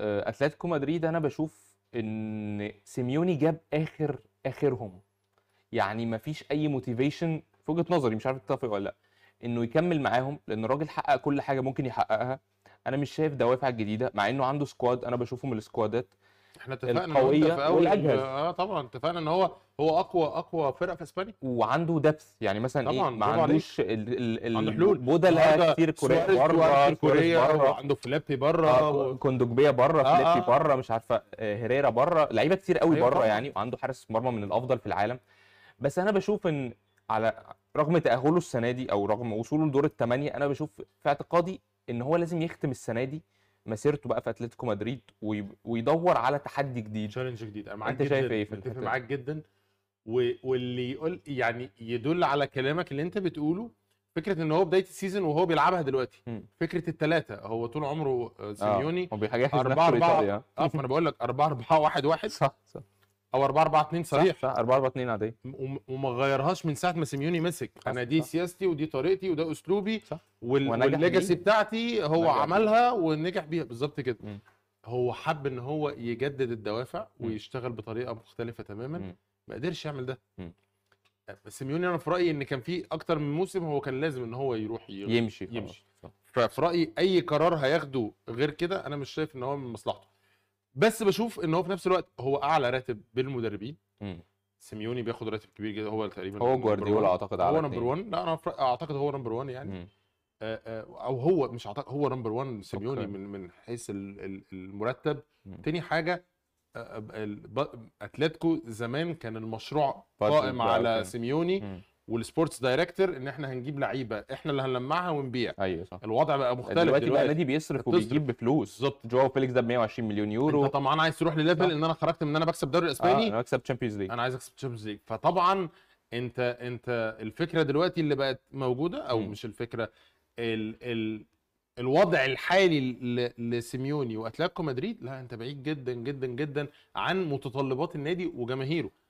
آه، اتلتيكو مدريد انا بشوف ان سيميوني جاب اخر اخرهم يعني مفيش اي موتيفيشن في وجهه نظري مش عارف تتفق ولا لا انه يكمل معاهم لان الراجل حقق كل حاجه ممكن يحققها انا مش شايف دوافع جديده مع انه عنده سكواد انا بشوفه من السكوادات احنا اتفقنا القويه في أول اه طبعا اتفقنا ان هو هو اقوى اقوى فرقه في اسبانيا وعنده دبس يعني مثلا إيه؟ طبعا ايه ما عندوش بدلاء كتير كوريا بره كوريا وعنده فلابي بره آه، كوندوجبيا كوندوجبيه بره آه فلابي آه. بره مش عارفه آه، هيريرا بره لعيبه كتير قوي أيوة بره يعني وعنده حارس مرمى من الافضل في العالم بس انا بشوف ان على رغم تاهله السنه دي او رغم وصوله لدور الثمانيه انا بشوف في اعتقادي ان هو لازم يختم السنه دي مسيرته بقى في اتلتيكو مدريد ويدور على تحدي جديد تشالنج جديد انا معاك انت جداً شايف ايه في متفق معاك جدا واللي يقول يعني يدل على كلامك اللي انت بتقوله فكره ان هو بدايه السيزون وهو بيلعبها دلوقتي م. فكره الثلاثه هو طول عمره آه، آه، سيميوني آه. هو بيحجز 4 4 اه انا بقول لك 4 4 1 1 صح صح او 4 4 2 صريح صح 4 4 2 عاديه وما غيرهاش من ساعه ما سيميوني مسك انا دي صح. سياستي ودي طريقتي وده اسلوبي صح وال... والليجاسي بتاعتي هو نجح. عملها ونجح بيها بالظبط كده م. هو حب ان هو يجدد الدوافع م. ويشتغل بطريقه مختلفه تماما م. ما قدرش يعمل ده م. أه، سيميوني انا في رايي ان كان في اكتر من موسم هو كان لازم ان هو يروح يمشي يمشي ففي رايي اي قرار هياخده غير كده انا مش شايف ان هو من مصلحته بس بشوف ان هو في نفس الوقت هو اعلى راتب بالمدربين سيميوني بياخد راتب كبير جدا هو تقريبا هو جوارديولا اعتقد هو نمبر 1 لا انا اعتقد هو نمبر 1 يعني آه، آه، او هو مش اعتقد هو نمبر 1 سيميوني من من حيث المرتب تاني حاجه آه، اتلتيكو زمان كان المشروع قائم على سيميوني والسبورتس دايركتور ان احنا هنجيب لعيبه احنا اللي هنلمعها ونبيع ايوه صح الوضع بقى مختلف دلوقتي, دلوقتي بقى النادي بيصرف وبيجيب بفلوس بالظبط جواو فيليكس ده ب 120 مليون يورو انت طبعا عايز تروح لليفل ان انا خرجت من ان انا بكسب الدوري الاسباني آه انا بكسب تشامبيونز ليج انا عايز اكسب تشامبيونز ليج فطبعا انت انت الفكره دلوقتي اللي بقت موجوده او م. مش الفكره ال ال الوضع الحالي لسيميوني واتلتيكو مدريد لا انت بعيد جدا جدا جدا عن متطلبات النادي وجماهيره